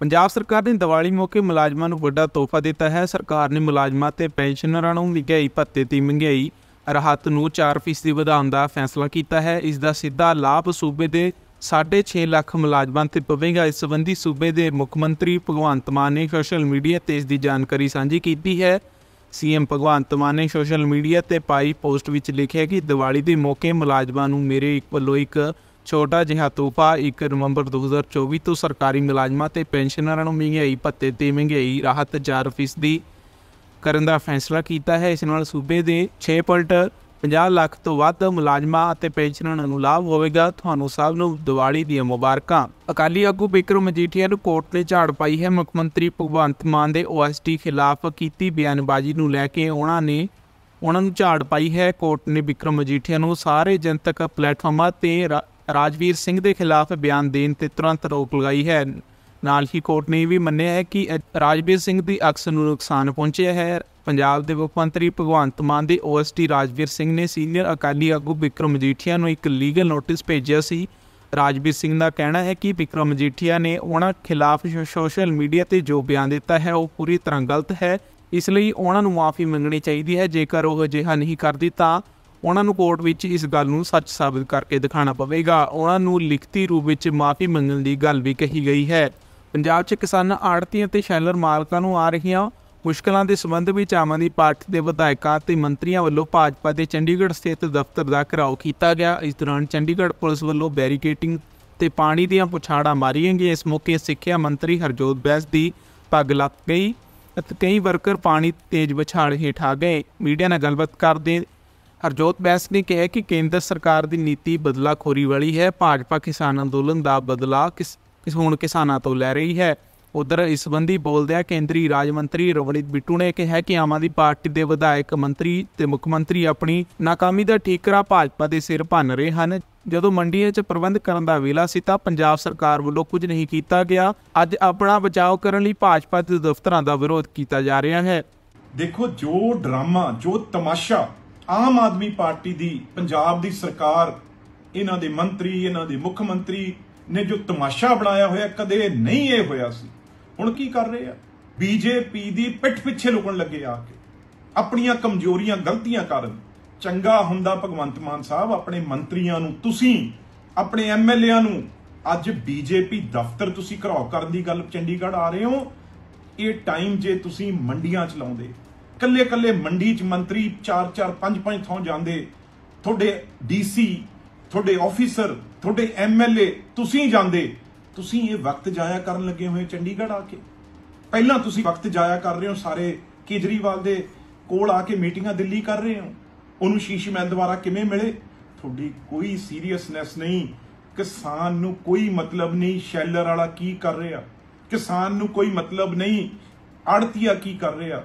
ਪੰਜਾਬ ਸਰਕਾਰ ਨੇ ਦੀਵਾਲੀ ਮੌਕੇ ਮੁਲਾਜ਼ਮਾਂ ਨੂੰ ਵੱਡਾ ਤੋਹਫਾ ਦਿੱਤਾ ਹੈ ਸਰਕਾਰ ਨੇ ਮੁਲਾਜ਼ਮਾਂ ਤੇ ਪੈਨਸ਼ਨਰਾਂ ਨੂੰ ਮਹਿੰਗਾਈ ਭੱਤੇ ਦੀ ਮਹਿੰਗਾਈ ਰਾਹਤ ਨੂੰ 4% ਵਧਾਉਣ ਦਾ ਫੈਸਲਾ ਕੀਤਾ ਹੈ ਇਸ ਦਾ ਸਿੱਧਾ ਲਾਭ ਸੂਬੇ ਦੇ 6.5 ਲੱਖ ਮੁਲਾਜ਼ਮਾਂ ਤੇ ਪਵੇਗਾ ਇਸ ਸੰਬੰਧੀ ਸੂਬੇ ਦੇ ਮੁੱਖ ਮੰਤਰੀ ਭਗਵੰਤ ਮਾਨ ਨੇ ਸੋਸ਼ਲ ਮੀਡੀਆ ਤੇ ਇਸ ਦੀ ਜਾਣਕਾਰੀ ਸਾਂਝੀ ਕੀਤੀ ਹੈ ਸੀਐਮ ਭਗਵੰਤ ਮਾਨ ਨੇ ਸੋਸ਼ਲ ਮੀਡੀਆ ਤੇ ਪਾਈ ਪੋਸਟ ਵਿੱਚ ਲਿਖਿਆ ਕਿ ਦੀਵਾਲੀ ਦੇ ਮੌਕੇ ਮੁਲਾਜ਼ਮਾਂ ਨੂੰ ਮੇਰੇ ਵੱਲੋਂ ਇੱਕ ਛੋਟਾ ਜਿਹਾ ਤੋਹਫਾ 1 ਨਵੰਬਰ 2024 ਤੋਂ ਸਰਕਾਰੀ ਮੁਲਾਜ਼ਮਾਂ ਤੇ ਪੈਨਸ਼ਨਰਾਂ ਨੂੰ ਮਹਿੰਗਾਈ ਭੱਤੇ ਤੇ ਮਹਿੰਗਾਈ ਰਾਹਤ 4% ਦੀ ਕਰਨ ਦਾ ਫੈਸਲਾ ਕੀਤਾ ਹੈ ਇਸ ਨਾਲ ਸੂਬੇ ਦੇ 6 50 ਲੱਖ ਤੋਂ ਵੱਧ ਮੁਲਾਜ਼ਮਾਂ ਅਤੇ ਪੈਨਸ਼ਨਰਾਂ ਨੂੰ ਲਾਭ ਹੋਵੇਗਾ ਤੁਹਾਨੂੰ ਸਭ ਨੂੰ ਦੀਵਾਲੀ ਦੀਆਂ ਮੁਬਾਰਕਾਂ ਅਕਾਲੀ ਆਗੂ ਬਿਕਰਮ ਮਜੀਠੀਆ ਨੂੰ ਕੋਰਟ ਨੇ ਝਾੜ ਪਾਈ ਹੈ ਮੁੱਖ ਮੰਤਰੀ ਭਗਵੰਤ ਮਾਨ ਦੇ ਓਐਸਟੀ ਖਿਲਾਫ ਕੀਤੀ ਬਿਆਨਬਾਜ਼ੀ ਨੂੰ ਲੈ ਕੇ ਉਹਨਾਂ ਨੇ ਉਹਨਾਂ ਨੂੰ ਝਾੜ ਪਾਈ ਹੈ ਕੋਰਟ ਨੇ ਬਿਕਰਮ ਮਜੀਠੀਆ ਨੂੰ ਸਾਰੇ ਜਨਤਕ ਪਲੇਟਫਾਰਮਾਂ ਤੇ ਰਾਜਵੀਰ ਸਿੰਘ ਦੇ ਖਿਲਾਫ ਬਿਆਨ ਦੇਣ ਤੇ ਤੁਰੰਤ ਰੋਕ ਲਗਾਈ ਹੈ ਨਾਲ ਹੀ ਕੋਰਟ ਨੇ ਵੀ ਮੰਨਿਆ ਹੈ ਕਿ ਰਾਜਵੀਰ ਸਿੰਘ ਦੀ ਅਕਸ ਨੂੰ ਨੁਕਸਾਨ ਪਹੁੰਚਿਆ ਹੈ ਪੰਜਾਬ ਦੇ ਮੁੱਖ ਮੰਤਰੀ ਭਗਵੰਤ ਮਾਨ ਦੇ ਓਐਸਟੀ ਰਾਜਵੀਰ ਸਿੰਘ ਨੇ ਸੀਨੀਅਰ ਅਕਾਲੀ ਆਗੂ ਵਿਕਰਮ ਮਜੀਠੀਆ ਨੂੰ ਇੱਕ ਲੀਗਲ ਨੋਟਿਸ ਭੇਜਿਆ ਸੀ ਰਾਜਵੀਰ ਸਿੰਘ ਦਾ ਕਹਿਣਾ ਹੈ ਕਿ ਵਿਕਰਮ ਮਜੀਠੀਆ ਨੇ ਉਹਨਾਂ ਖਿਲਾਫ ਸੋਸ਼ਲ ਮੀਡੀਆ ਤੇ ਜੋ ਬਿਆਨ ਦਿੱਤਾ ਹੈ ਉਹ ਪੂਰੀ ਤਰ੍ਹਾਂ ਗਲਤ ਹੈ ਇਸ ਲਈ ਉਹਨਾਂ ਨੂੰ ਮਾਫੀ ਮੰਗਣੀ ਚਾਹੀਦੀ ਹੈ ਜੇਕਰ ਉਹ ਅਜਿਹਾ ਨਹੀਂ ਕਰਦੀ ਤਾਂ ਉਹਨਾਂ ਨੂੰ ਕੋਰਟ ਵਿੱਚ ਇਸ ਗੱਲ ਨੂੰ ਸੱਚ ਸਾਬਤ ਕਰਕੇ ਦਿਖਾਉਣਾ ਪਵੇਗਾ ਉਹਨਾਂ ਨੂੰ ਲਿਖਤੀ ਰੂਪ ਵਿੱਚ ਮਾਫੀ ਮੰਗਣ ਦੀ ਗੱਲ ਵੀ ਕਹੀ ਗਈ ਹੈ ਪੰਜਾਬ 'ਚ ਕਿਸਾਨਾਂ ਆੜਤੀਆਂ ਤੇ ਸ਼ੈਲਰ ਮਾਲਕਾਂ ਨੂੰ ਆ ਰਹੀਆਂ ਮੁਸ਼ਕਲਾਂ ਦੇ ਸਬੰਧ ਵਿੱਚ ਆਮ ਆਦਮੀ ਪਾਰਟੀ ਦੇ ਵਿਧਾਇਕਾਂ ਤੇ ਮੰਤਰੀਆਂ ਵੱਲੋਂ ਭਾਜਪਾ ਦੇ ਚੰਡੀਗੜ੍ਹ ਸਥਿਤ ਦਫ਼ਤਰ ਦਾ ਘਰਾਓ ਕੀਤਾ ਗਿਆ ਇਸ ਦੌਰਾਨ ਚੰਡੀਗੜ੍ਹ ਪੁਲਿਸ ਵੱਲੋਂ ਬੈਰੀਕੇਟਿੰਗ ਤੇ ਪਾਣੀ ਦੀਆਂ ਪੁਛਾੜਾਂ ਮਾਰੀਆਂ ਗਈਆਂ ਇਸ ਮੌਕੇ ਸਿੱਖਿਆ ਮੰਤਰੀ ਹਰਜੋਤ ਬੈਂਸ ਦੀ ਪੱਗ ਲੱਗ ਗਈ ਅਤੇ ਕਈ ਵਰਕਰ ਪਾਣੀ ਤੇਜ਼ ਵਿਛਾੜ ਹੇਠ ਆ ਗਏ ਮੀਡੀਆ ਨਾਲ ਗੱਲਬਾਤ ਕਰਦੇ ਹਰਜੋਤ ਬੈਸ ਨੇ ਕਿਹਾ ਕਿ ਕੇਂਦਰ ਸਰਕਾਰ ਦੀ ਨੀਤੀ ਬਦਲਾਖੋਰੀ ਵਾਲੀ ਹੈ ਭਾਜਪਾ ਕਿਸਾਨ ਅੰਦੋਲਨ ਦਾ ਬਦਲਾ ਕਿਸ ਹੁਣ ਕਿਸਾਨਾਂ ਤੋਂ ਲੈ ਰਹੀ ਹੈ ਉਧਰ ਇਸ ਸੰਬੰਧੀ ਬੋਲਦਿਆਂ ਕੇਂਦਰੀ ਰਾਜ ਮੰਤਰੀ ਰਵਨੀਤ ਬਿੱਟੂ ਨੇ ਕਿਹਾ ਕਿ ਆਮ ਆਦਮੀ ਪਾਰਟੀ ਦੇ ਵਿਧਾਇਕ ਮੰਤਰੀ ਤੇ ਮੁੱਖ ਮੰਤਰੀ ਆਪਣੀ ਨਾਕਾਮੀ ਦਾ ਠੀਕਰਾ ਭਾਜਪਾ ਦੇ ਸਿਰ ਭੰਨ ਰਹੇ ਹਨ ਜਦੋਂ ਮੰਡੀਆਂ 'ਚ ਪ੍ਰਬੰਧ ਕਰਨ ਦਾ ਵੇਲਾ ਸੀ ਤਾਂ ਪੰਜਾਬ ਸਰਕਾਰ ਵੱਲੋਂ ਕੁਝ ਨਹੀਂ ਕੀਤਾ ਗਿਆ ਅੱਜ ਆਪਣਾ ਬਚਾਓ ਕਰਨ ਲਈ ਭਾਜਪਾ ਦੇ ਦਫ਼ਤਰਾਂ ਦਾ ਵਿਰੋਧ ਕੀਤਾ ਜਾ ਰਿਹਾ ਹੈ ਦੇਖੋ ਜੋ ਡਰਾਮਾ ਜੋ ਤਮਾਸ਼ਾ ਆਮ ਆਦਮੀ ਪਾਰਟੀ ਦੀ ਪੰਜਾਬ ਦੀ ਸਰਕਾਰ ਇਹਨਾਂ ਦੇ ਮੰਤਰੀ ਇਹਨਾਂ ਦੇ ਮੁੱਖ ਮੰਤਰੀ ਨੇ ਜੋ ਤਮਾਸ਼ਾ ਬਣਾਇਆ ਹੋਇਆ ਕਦੇ ਨਹੀਂ ਇਹ ਹੋਇਆ ਸੀ ਹੁਣ ਕੀ ਕਰ ਰਹੇ ਆ ਬੀਜੇਪੀ ਦੀ ਪਿੱਠ ਪਿੱਛੇ ਲੁਕਣ ਲੱਗੇ ਆ ਕੇ ਆਪਣੀਆਂ ਕਮਜ਼ੋਰੀਆਂ ਗਲਤੀਆਂ ਕਾਰਨ ਚੰਗਾ ਹੁੰਦਾ ਭਗਵੰਤ ਮਾਨ ਸਾਹਿਬ ਆਪਣੇ ਮੰਤਰੀਆਂ ਨੂੰ ਤੁਸੀਂ ਆਪਣੇ ਐਮਐਲਏਆਂ ਨੂੰ ਅੱਜ ਬੀਜੇਪੀ ਦਫ਼ਤਰ ਤੁਸੀਂ ਘਰਾਓ ਕਰਨ ਦੀ ਗੱਲ ਚੰਡੀਗੜ੍ਹ ਆ ਰਹੇ ਹੋ ਇਹ ਟਾਈਮ ਜੇ ਤੁਸੀਂ ਮੰਡੀਆਂ ਚ ਲਾਉਂਦੇ ਕੱਲੇ ਕੱਲੇ ਮੰਡੀ 'ਚ ਮੰਤਰੀ 4-4 5 ਪੰਜ ਥਾਂ ਜਾਂਦੇ ਤੁਹਾਡੇ ਡੀਸੀ ਤੁਹਾਡੇ ਆਫੀਸਰ ਤੁਹਾਡੇ ਐਮਐਲਏ ਤੁਸੀਂ ਜਾਂਦੇ ਤੁਸੀਂ ਇਹ ਵਕਤ ਜਾਇਆ ਕਰਨ ਲੱਗੇ ਹੋਏ ਚੰਡੀਗੜ੍ਹ ਆ ਕੇ ਪਹਿਲਾਂ ਤੁਸੀਂ ਵਕਤ ਜਾਇਆ ਕਰ ਰਹੇ ਹੋ ਸਾਰੇ ਕੇਜਰੀਵਾਲ ਦੇ ਕੋਲ ਆ ਕੇ ਮੀਟਿੰਗਾਂ ਦਿੱਲੀ ਕਰ ਰਹੇ ਹੋ ਉਹਨੂੰ ਸ਼ੀਸ਼ ਮਹਿਲ ਦੁਆਰਾ ਕਿਵੇਂ ਮਿਲੇ ਤੁਹਾਡੀ ਕੋਈ ਸੀਰੀਅਸਨੈਸ ਨਹੀਂ ਕਿਸਾਨ ਨੂੰ ਕੋਈ ਮਤਲਬ ਨਹੀਂ ਸ਼ੈਲਰ ਵਾਲਾ ਕੀ ਕਰ ਰਿਹਾ ਕਿਸਾਨ ਨੂੰ ਕੋਈ ਮਤਲਬ ਨਹੀਂ ਆੜਤੀਆ ਕੀ ਕਰ ਰਿਹਾ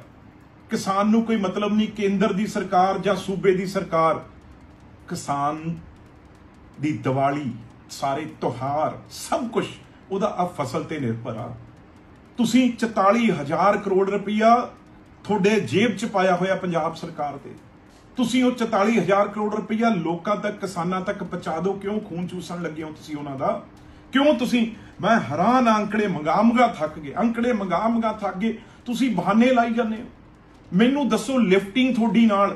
ਕਿਸਾਨ ਨੂੰ ਕੋਈ ਮਤਲਬ ਨਹੀਂ ਕੇਂਦਰ ਦੀ ਸਰਕਾਰ ਜਾਂ ਸੂਬੇ ਦੀ ਸਰਕਾਰ ਕਿਸਾਨ ਦੀ ਦੀਵਾਲੀ ਸਾਰੇ ਤਿਉਹਾਰ ਸਭ ਕੁਝ ਉਹਦਾ ਆ ਫਸਲ ਤੇ ਨਿਰਭਰ ਆ ਤੁਸੀਂ 44000 ਕਰੋੜ ਰੁਪਇਆ ਤੁਹਾਡੇ ਜੇਬ 'ਚ ਪਾਇਆ ਹੋਇਆ ਪੰਜਾਬ ਸਰਕਾਰ ਤੇ ਤੁਸੀਂ ਉਹ 44000 ਕਰੋੜ ਰੁਪਇਆ ਲੋਕਾਂ ਤੱਕ ਕਿਸਾਨਾਂ ਤੱਕ ਪਹੁੰਚਾ ਦਿਓ ਕਿਉਂ ਖੂਨ ਚੂਸਣ ਲੱਗੇ ਹੋ ਤੁਸੀਂ ਉਹਨਾਂ ਦਾ ਕਿਉਂ ਤੁਸੀਂ ਮੈਂ ਹੈਰਾਨ ਅੰਕੜੇ ਮੰਗਾਮਗਾ ਥੱਕ ਗਏ ਅੰਕੜੇ ਮੰਗਾਮਗਾ ਥੱਕ ਗਏ ਤੁਸੀਂ ਬਹਾਨੇ ਲਾਈ ਜਾਂਦੇ ਹੋ ਮੈਨੂੰ ਦੱਸੋ ਲਿਫਟਿੰਗ ਤੁਹਾਡੀ ਨਾਲ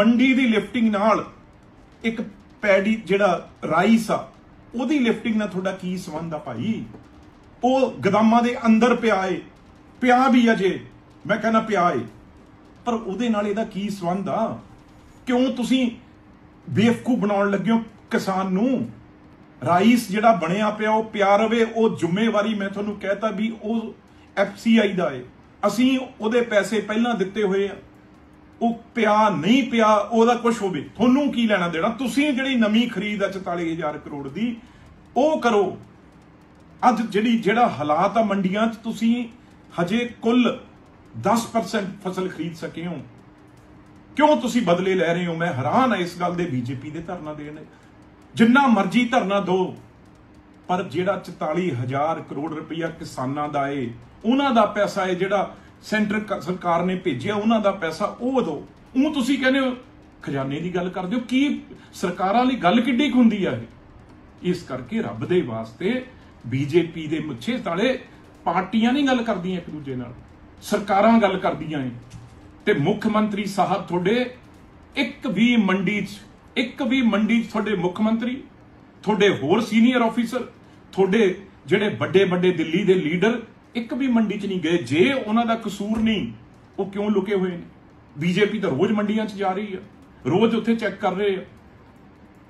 ਮੰਡੀ ਦੀ ਲਿਫਟਿੰਗ ਨਾਲ ਇੱਕ ਪੈਡੀ ਜਿਹੜਾ ਰਾਈਸ ਆ ਉਹਦੀ ਲਿਫਟਿੰਗ ਨਾਲ ਤੁਹਾਡਾ ਕੀ ਸੰਬੰਧ ਆ ਭਾਈ ਉਹ ਗਦਾਮਾਂ ਦੇ ਅੰਦਰ ਪਿਆ ਏ ਪਿਆ ਵੀ ਅਜੇ ਮੈਂ ਕਹਿੰਦਾ ਪਿਆ ਏ ਪਰ ਉਹਦੇ ਨਾਲ ਇਹਦਾ ਕੀ ਸੰਬੰਧ ਆ ਕਿਉਂ ਤੁਸੀਂ ਬੇਵਕੂ ਬਣਾਉਣ ਲੱਗੇ ਹੋ ਕਿਸਾਨ ਨੂੰ ਰਾਈਸ ਜਿਹੜਾ ਬਣਿਆ ਪਿਆ ਉਹ ਪਿਆ ਰਵੇ ਉਹ ਜ਼ਿੰਮੇਵਾਰੀ ਮੈਂ ਤੁਹਾਨੂੰ ਕਹਤਾ ਵੀ ਉਹ ਐਫਸੀਆਈ ਦਾ ਏ ਅਸੀਂ ਉਹਦੇ ਪੈਸੇ ਪਹਿਲਾਂ ਦਿੱਤੇ ਹੋਏ ਆ ਉਹ ਪਿਆ ਨਹੀਂ ਪਿਆ ਉਹਦਾ ਕੁਝ ਹੋਵੇ ਤੁਹਾਨੂੰ ਕੀ ਲੈਣਾ ਦੇਣਾ ਤੁਸੀਂ ਜਿਹੜੀ ਨਵੀਂ ਖਰੀਦ ਆ 44000 ਕਰੋੜ ਦੀ ਉਹ ਕਰੋ ਅੱਜ ਜਿਹੜੀ ਜਿਹੜਾ ਹਾਲਾਤ ਆ ਮੰਡੀਆਂ 'ਚ ਤੁਸੀਂ ਹਜੇ ਕੁੱਲ 10% ਫਸਲ ਖਰੀਦ ਸਕੇ ਹੋ ਕਿਉਂ ਤੁਸੀਂ ਬਦਲੇ ਲੈ ਰਹੇ ਹੋ ਮੈਂ ਹੈਰਾਨ ਆ ਇਸ ਗੱਲ ਦੇ ਬੀਜੇਪੀ ਦੇ ਧਰਨਾ ਦੇਣ ਜਿੰਨਾ ਮਰਜ਼ੀ ਧਰਨਾ ਦੋ ਪਰ ਜਿਹੜਾ 44000 ਕਰੋੜ ਰੁਪਇਆ ਕਿਸਾਨਾਂ ਦਾ ਏ ਉਹਨਾਂ ਦਾ ਪੈਸਾ ਹੈ ਜਿਹੜਾ ਸੈਂਟਰ ਸਰਕਾਰ ਨੇ ਭੇਜਿਆ ਉਹਨਾਂ ਦਾ ਪੈਸਾ ਉਹ ਦੋ ਉਹ ਤੁਸੀਂ ਕਹਿੰਦੇ ਹੋ ਖਜ਼ਾਨੇ ਦੀ ਗੱਲ ਕਰਦੇ ਹੋ ਕੀ ਸਰਕਾਰਾਂ ਲਈ ਗੱਲ ਕਿੱਡੀ ਹੁੰਦੀ ਆ ਇਹ ਇਸ ਕਰਕੇ ਰੱਬ ਦੇ ਵਾਸਤੇ ਬੀਜੇਪੀ ਦੇ ਮੁੱਛੇ ਤਾਲੇ ਪਾਰਟੀਆਂ ਨਹੀਂ ਗੱਲ ਕਰਦੀਆਂ ਇੱਕ ਦੂਜੇ ਨਾਲ ਸਰਕਾਰਾਂ ਗੱਲ ਕਰਦੀਆਂ ਨੇ ਤੇ ਮੁੱਖ ਮੰਤਰੀ ਸਾਹਿਬ ਤੁਹਾਡੇ ਇੱਕ ਵੀ ਮੰਡੀ 'ਚ ਇੱਕ ਵੀ ਮੰਡੀ 'ਚ ਤੁਹਾਡੇ ਮੁੱਖ ਮੰਤਰੀ ਤੁਹਾਡੇ ਹੋਰ ਸੀਨੀਅਰ ਆਫੀਸਰ ਤੁਹਾਡੇ ਜਿਹੜੇ ਵੱਡੇ ਵੱਡੇ ਦਿੱਲੀ ਦੇ ਲੀਡਰ ਇੱਕ ਵੀ ਮੰਡੀ 'ਚ ਨਹੀਂ ਗਏ ਜੇ ਉਹਨਾਂ ਦਾ ਕਸੂਰ ਨਹੀਂ ਉਹ ਕਿਉਂ ਲੁਕੇ ਹੋਏ ਨੇ ਬੀਜੇਪੀ ਤਾਂ ਰੋਜ਼ ਮੰਡੀਆਂ 'ਚ ਜਾ ਰਹੀ ਆ ਰੋਜ਼ ਉੱਥੇ ਚੈੱਕ ਕਰ ਰਹੇ ਆ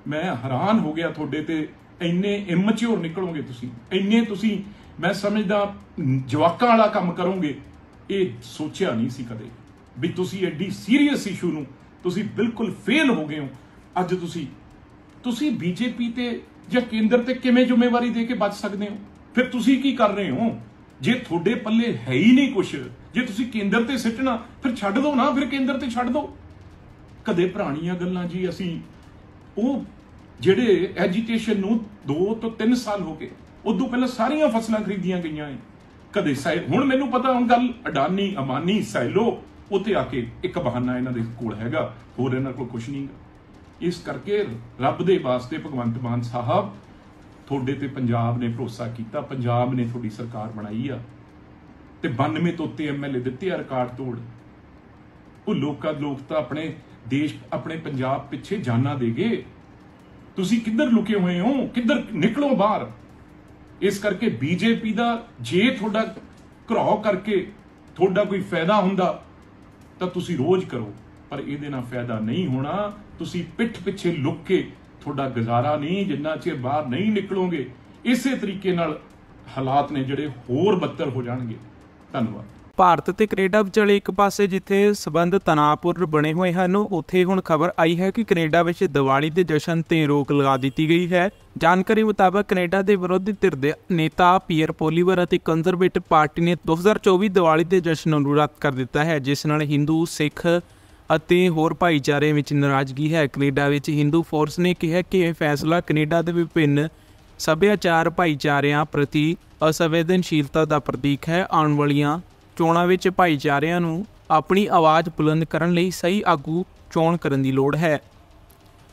ਮੈਂ ਹੈਰਾਨ ਹੋ ਗਿਆ ਤੁਹਾਡੇ ਤੇ ਇੰਨੇ ਇਮੈਚਿਓਰ ਨਿਕਲੋਗੇ ਤੁਸੀਂ ਇੰਨੇ ਤੁਸੀਂ ਮੈਂ ਸਮਝਦਾ ਜਵਾਕਾਂ ਵਾਲਾ ਕੰਮ ਕਰੋਗੇ ਇਹ ਸੋਚਿਆ ਨਹੀਂ ਸੀ ਕਦੇ ਵੀ ਤੁਸੀਂ ਐਡੀ ਸੀਰੀਅਸ ਇਸ਼ੂ ਨੂੰ ਤੁਸੀਂ ਬਿਲਕੁਲ ਫੇਲ ਹੋ ਗਏ ਹੋ ਅੱਜ ਤੁਸੀਂ ਤੁਸੀਂ ਬੀਜੇਪੀ ਤੇ ਜਾਂ ਕੇਂਦਰ ਤੇ ਕਿਵੇਂ ਜ਼ਿੰਮੇਵਾਰੀ ਦੇ ਕੇ ਬਚ ਸਕਦੇ ਹੋ ਫਿਰ ਤੁਸੀਂ ਕੀ ਕਰ ਰਹੇ ਹੋ ਜੇ ਤੁਹਾਡੇ ਪੱਲੇ ਹੈ ਹੀ ਨਹੀਂ ਕੁਝ ਜੇ ਤੁਸੀਂ ਕੇਂਦਰ ਤੇ ਸਿੱਟਣਾ ਫਿਰ ਛੱਡ ਦਿਓ ਨਾ ਫਿਰ ਕੇਂਦਰ ਤੇ ਛੱਡ ਦਿਓ ਕਦੇ ਪੁਰਾਣੀਆਂ ਗੱਲਾਂ ਜੀ ਅਸੀਂ ਉਹ ਜਿਹੜੇ ਐਜੀਟੇਸ਼ਨ ਨੂੰ 2 ਤੋਂ 3 ਸਾਲ ਹੋ ਗਏ ਉਦੋਂ ਪਹਿਲਾਂ ਸਾਰੀਆਂ ਫਸਲਾਂ ਖਰੀਦੀਆਂ ਗਈਆਂ ਐ ਕਦੇ ਸਾਇ ਹੁਣ ਮੈਨੂੰ ਪਤਾ ਹੁਣ ਗੱਲ ਅਡਾਨੀ ਅਮਾਨੀ ਸੈਲੋ ਉੱਤੇ ਆ ਕੇ ਇੱਕ ਬਹਾਨਾ ਇਹਨਾਂ ਦੇ ਕੋਲ ਹੈਗਾ ਹੋਰ ਇਹਨਾਂ ਕੋਲ ਕੁਝ ਨਹੀਂ ਇਸ ਕਰਕੇ ਰੱਬ ਦੇ ਵਾਸਤੇ ਭਗਵੰਤ ਮਾਨ ਸਾਹਿਬ ਤੁਹਾਡੇ ਤੇ ਪੰਜਾਬ ਨੇ ਭਰੋਸਾ ਕੀਤਾ ਪੰਜਾਬ ਨੇ ਤੁਹਾਡੀ ਸਰਕਾਰ ਬਣਾਈ ਆ ਤੇ 92 ਤੋਂ ਉੱਤੇ ਐਮਐਲਏ ਦਿੱਤੇ ਆ ਰਿਕਾਰਡ ਤੋੜ ਉਹ ਲੋਕਾਂ ਲੋਕ ਤਾਂ ਆਪਣੇ ਦੇਸ਼ ਆਪਣੇ ਪੰਜਾਬ ਪਿੱਛੇ ਜਾਨਾਂ ਦੇਗੇ ਤੁਸੀਂ ਕਿੱਧਰ ਲੁਕੇ ਹੋਏ ਹੋ ਕਿੱਧਰ ਨਿਕਲੋ ਬਾਹਰ ਇਸ ਕਰਕੇ ਬੀਜੇਪੀ ਦਾ ਜੇ ਤੁਹਾਡਾ ਘਰੋ ਕਰਕੇ ਤੁਹਾਡਾ ਕੋਈ ਫਾਇਦਾ ਹੁੰਦਾ ਤਾਂ ਤੁਸੀਂ ਰੋਜ਼ ਕਰੋ ਪਰ ਇਹਦੇ ਨਾਲ ਫਾਇਦਾ ਨਹੀਂ ਹੋਣਾ ਤੁਸੀਂ ਪਿੱਠ ਪਿੱਛੇ ਲੁੱਕ ਕੇ ਤੁਹਾਡਾ ਗੁਜ਼ਾਰਾ ਨਹੀਂ ਜਿੰਨਾ ਚਿਰ ਬਾਹਰ ਨਹੀਂ ਨਿਕਲੋਗੇ ਇਸੇ ਤਰੀਕੇ ਨਾਲ ਹਾਲਾਤ ਨੇ ਜਿਹੜੇ ਹੋਰ ਬੱਤਰ ਹੋ ਜਾਣਗੇ ਧੰਨਵਾਦ ਭਾਰਤ ਤੇ ਕੈਨੇਡਾ ਵਿਚਾਲੇ ਇੱਕ ਪਾਸੇ ਜਿੱਥੇ ਸਬੰਧ ਤਣਾਅਪੂਰਨ ਬਣੇ ਹੋਏ ਹਨ ਉੱਥੇ ਹੁਣ ਖਬਰ ਆਈ ਹੈ ਕਿ ਕੈਨੇਡਾ ਵਿੱਚ ਦੀਵਾਲੀ ਦੇ ਜਸ਼ਨ ਤੇ ਰੋਕ ਲਗਾ ਦਿੱਤੀ ਗਈ ਹੈ ਜਾਣਕਾਰੀ ਮੁਤਾਬਕ ਕੈਨੇਡਾ ਦੇ ਵਿਰੋਧੀ ਧਿਰ ਦੇ ਨੇਤਾ ਪੀਅਰ ਪੋਲੀਵਰ ਅਤੇ ਕੰਜ਼ਰਵੇਟਿਵ ਪਾਰਟੀ ਨੇ 2024 ਦੀਵਾਲੀ ਦੇ ਜਸ਼ਨ ਨੂੰ ਰੱਦ ਕਰ ਦਿੱਤਾ ਹੈ ਜਿਸ ਨਾਲ ਹਿੰਦੂ ਸਿੱਖ ਅਤੇ ਹੋਰ ਭਾਈਚਾਰੇ ਵਿੱਚ ਨਾਰਾਜ਼ਗੀ ਹੈ ਕੈਨੇਡਾ ਵਿੱਚ ਹਿੰਦੂ ਫੋਰਸ ਨੇ ਕਿਹਾ ਕਿ ਇਹ ਫੈਸਲਾ ਕੈਨੇਡਾ ਦੇ ਵਿਭਿੰਨ ਸੱਭਿਆਚਾਰ ਭਾਈਚਾਰਿਆਂ ਪ੍ਰਤੀ ਅਸਵੇਦਨਸ਼ੀਲਤਾ ਦਾ ਪ੍ਰਤੀਕ ਹੈ ਆਉਣ ਵਾਲੀਆਂ ਚੋਣਾਂ ਵਿੱਚ ਭਾਈਚਾਰਿਆਂ ਨੂੰ ਆਪਣੀ ਆਵਾਜ਼ ਬੁਲੰਦ ਕਰਨ ਲਈ ਸਹੀ ਆਗੂ ਚੋਣ ਕਰਨ ਦੀ ਲੋੜ ਹੈ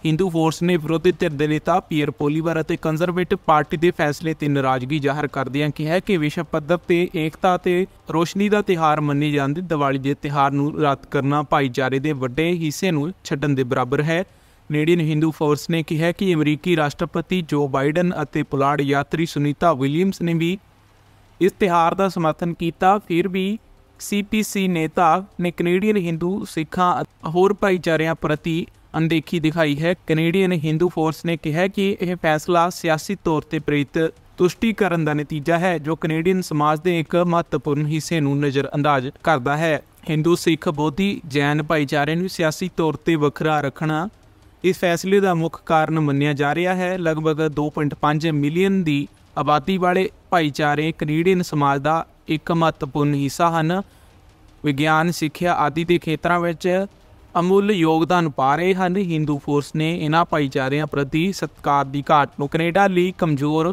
ਹਿੰਦੂ ਫੋਰਸ ਨੇ ਵਿਰੋਧੀ ਧਿਰ ਦੇ ਨੇਤਾ ਪੀਅਰ ਪੋਲੀਵਰ ਅਤੇ ਕੰਜ਼ਰਵੇਟਿਵ ਪਾਰਟੀ ਦੇ ਫੈਸਲੇ ਤੇ ਨਾਰਾਜ਼ਗੀ ਜ਼ਾਹਰ ਕਰਦਿਆਂ ਕਿਹਾ ਕਿ ਵਿਸ਼ਵ ਪੱਧਰ ਤੇ ਏਕਤਾ ਤੇ ਰੋਸ਼ਨੀ ਦਾ ਤਿਹਾਰ ਮੰਨੇ ਜਾਂਦੇ ਦੀਵਾਲੀ ਦੇ ਤਿਹਾਰ ਨੂੰ ਰੱਦ ਕਰਨਾ ਭਾਈਚਾਰੇ ਦੇ ਵੱਡੇ ਹਿੱਸੇ ਨੂੰ ਛੱਡਣ ਦੇ ਬਰਾਬਰ ਹੈ ਕੈਨੇਡੀਅਨ ਹਿੰਦੂ ਫੋਰਸ ਨੇ ਕਿਹਾ ਕਿ ਅਮਰੀਕੀ ਰਾਸ਼ਟਰਪਤੀ ਜੋ ਬਾਈਡਨ ਅਤੇ ਪੁਲਾੜ ਯਾਤਰੀ ਸੁਨੀਤਾ ਵਿਲੀਅਮਸ ਨੇ ਵੀ ਇਸ ਤਿਹਾਰ ਦਾ ਸਮਰਥਨ ਕੀਤਾ ਫਿਰ ਵੀ ਸੀਪੀਸੀ ਨੇਤਾ ਨੇ ਕੈਨੇਡੀਅਨ ਹਿੰਦੂ ਸਿੱਖਾਂ ਹੋਰ ਭਾਈਚਾਰਿਆਂ ਪ੍ਰਤੀ ਅਣਦੇਖੀ ਦਿਖਾਈ ਹੈ ਕੈਨੇਡੀਅਨ ਹਿੰਦੂ ਫੋਰਸ ਨੇ ਕਿਹਾ ਕਿ ਇਹ ਫੈਸਲਾ ਸਿਆਸੀ ਤੌਰ ਤੇ ਪ੍ਰੇਰਿਤ ਤੁਸ਼ਟੀਕਰਨ ਦਾ ਨਤੀਜਾ ਹੈ ਜੋ ਕੈਨੇਡੀਅਨ ਸਮਾਜ ਦੇ ਇੱਕ ਮਹੱਤਵਪੂਰਨ ਹਿੱਸੇ ਨੂੰ ਨਜ਼ਰਅੰਦਾਜ਼ ਕਰਦਾ ਹੈ ਹਿੰਦੂ ਸਿੱਖ ਬੋਧੀ ਜੈਨ ਭਾਈਚਾਰੇ ਨੂੰ ਸਿਆਸੀ ਤੌਰ ਤੇ ਵੱਖਰਾ ਰੱਖਣਾ ਇਸ ਫੈਸਲੇ ਦਾ ਮੁੱਖ ਕਾਰਨ ਮੰਨਿਆ ਜਾ ਰਿਹਾ ਹੈ ਲਗਭਗ 2.5 ਮਿਲੀਅਨ ਦੀ ਆਬਾਦੀ ਵਾਲੇ ਭਾਈਚਾਰੇ ਕੈਨੇਡੀਅਨ ਸਮਾਜ ਦਾ ਇੱਕ ਮਹੱਤਵਪੂਰਨ ਹਿੱਸਾ ਹਨ ਵਿਗਿਆਨ ਸਿੱਖਿਆ ਆਦਿ ਦੇ ਖੇਤਰਾਂ ਵਿੱਚ ਅਮੁੱਲ ਯੋਗਦਾਨ ਪਾ ਰਹੇ ਹਨ ਹਿੰਦੂ ਫੋਰਸ ਨੇ ਇਹਨਾਂ ਭਾਈਚਾਰਿਆਂ ਪ੍ਰਤੀ ਸਤਕਾਰ ਦੀ ਘਾਟ ਨੂੰ ਕੈਨੇਡਾ ਲਈ ਕਮਜ਼ੋਰ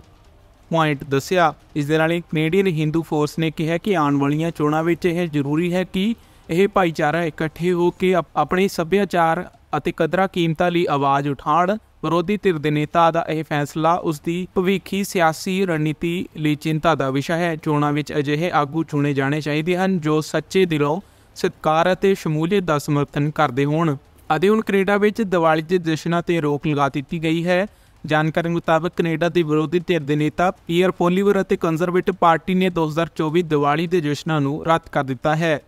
ਪੁਆਇੰਟ ਦੱਸਿਆ ਇਸ ਦੇ ਨਾਲ ਹੀ ਕੈਨੇਡੀਅਨ ਹਿੰਦੂ ਫੋਰਸ ਨੇ ਕਿਹਾ ਕਿ ਆਉਣ ਵਾਲੀਆਂ ਚੋਣਾਂ ਵਿੱਚ ਇਹ ਜ਼ਰੂਰੀ ਹੈ ਕਿ ਇਹ ਭਾਈਚਾਰਾ ਇਕੱਠੇ ਹੋ ਕੇ ਆਪਣੇ ਸੱਭਿਆਚਾਰ ਅਤੇ ਕਦਰਾਂ ਕੀਮਤਾਂ ਲਈ ਆਵਾਜ਼ ਉਠਾਉਣ ਵਿਰੋਧੀ ਧਿਰ ਦੇ ਨੇਤਾ ਦਾ ਇਹ ਫੈਸਲਾ ਉਸ ਦੀ ਭਵਿੱਖੀ ਸਿਆਸੀ ਰਣਨੀਤੀ ਲਈ ਚਿੰਤਾ ਦਾ ਵਿਸ਼ਾ ਹੈ ਚੋਣਾਂ ਵਿੱਚ ਅਜਿਹੇ ਆਗੂ ਚੁਣੇ ਜਾਣੇ ਚਾਹੀਦੇ ਹਨ ਜੋ ਸੱਚੇ ਦਿਲੋਂ ਸਤਕਾਰ ਅਤੇ ਸ਼ਮੂਲੀਅਤ ਦਾ ਸਮਰਥਨ ਕਰਦੇ ਹੋਣ ਅਤੇ ਹੁਣ ਕੈਨੇਡਾ ਵਿੱਚ ਦੀਵਾਲੀ ਦੇ ਜਸ਼ਨਾਂ ਤੇ ਰੋਕ ਲਗਾ ਦਿੱਤੀ ਗਈ ਹੈ ਜਾਣਕਾਰੀ ਮੁਤਾਬਕ ਕੈਨੇਡਾ ਦੇ ਵਿਰੋਧੀ ਧਿਰ ਦੇ ਨੇਤਾ ਪੀਅਰ ਪੋਲੀਵਰ ਅਤੇ ਕੰਜ਼ਰਵੇਟਿਵ ਪਾਰਟੀ ਨੇ 2024 ਦੀਵਾਲੀ ਦੇ ਜਸ਼ਨਾਂ ਨੂੰ ਰੱਦ ਕਰ ਦਿੱਤਾ ਹੈ